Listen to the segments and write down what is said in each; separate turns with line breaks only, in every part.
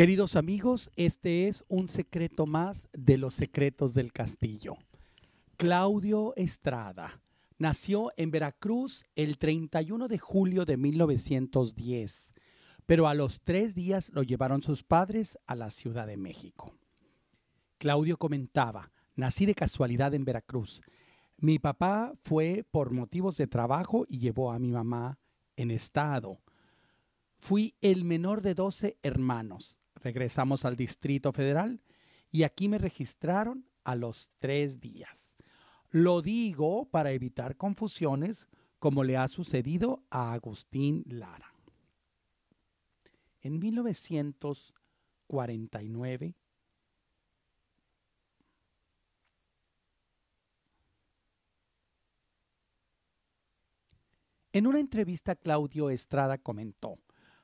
Queridos amigos, este es un secreto más de los secretos del castillo. Claudio Estrada nació en Veracruz el 31 de julio de 1910, pero a los tres días lo llevaron sus padres a la Ciudad de México. Claudio comentaba, nací de casualidad en Veracruz. Mi papá fue por motivos de trabajo y llevó a mi mamá en estado. Fui el menor de 12 hermanos regresamos al Distrito Federal y aquí me registraron a los tres días. Lo digo para evitar confusiones como le ha sucedido a Agustín Lara. En 1949, en una entrevista Claudio Estrada comentó,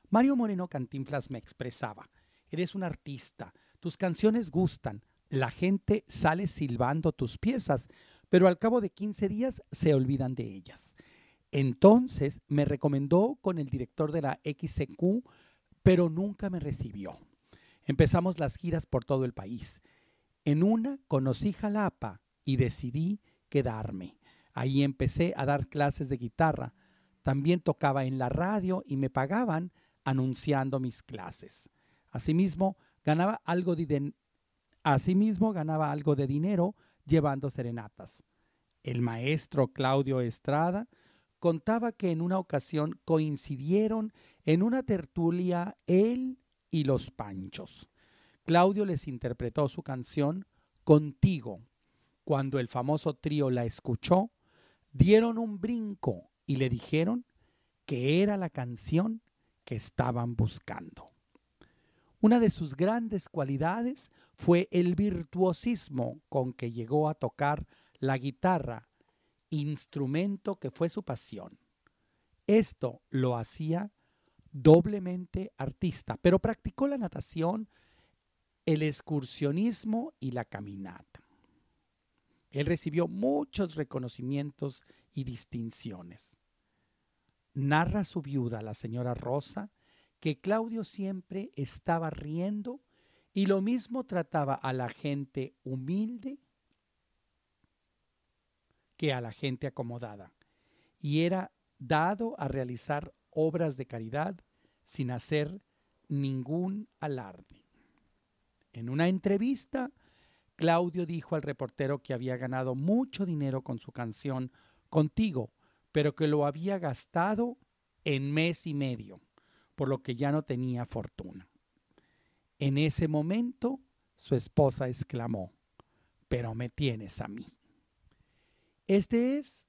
Mario Moreno Cantinflas me expresaba, eres un artista, tus canciones gustan, la gente sale silbando tus piezas, pero al cabo de 15 días se olvidan de ellas. Entonces me recomendó con el director de la XQ, pero nunca me recibió. Empezamos las giras por todo el país. En una conocí Jalapa y decidí quedarme. Ahí empecé a dar clases de guitarra. También tocaba en la radio y me pagaban anunciando mis clases. Asimismo, ganaba algo de, Asimismo, ganaba algo de dinero llevando serenatas. El maestro Claudio Estrada contaba que en una ocasión coincidieron en una tertulia él y los Panchos. Claudio les interpretó su canción Contigo. Cuando el famoso trío la escuchó, dieron un brinco y le dijeron que era la canción que estaban buscando. Una de sus grandes cualidades fue el virtuosismo con que llegó a tocar la guitarra, instrumento que fue su pasión. Esto lo hacía doblemente artista, pero practicó la natación, el excursionismo y la caminata. Él recibió muchos reconocimientos y distinciones. Narra su viuda, la señora Rosa, que Claudio siempre estaba riendo y lo mismo trataba a la gente humilde que a la gente acomodada, y era dado a realizar obras de caridad sin hacer ningún alarde. En una entrevista, Claudio dijo al reportero que había ganado mucho dinero con su canción Contigo, pero que lo había gastado en mes y medio por lo que ya no tenía fortuna. En ese momento su esposa exclamó, pero me tienes a mí. Este es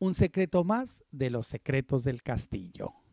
un secreto más de los secretos del castillo.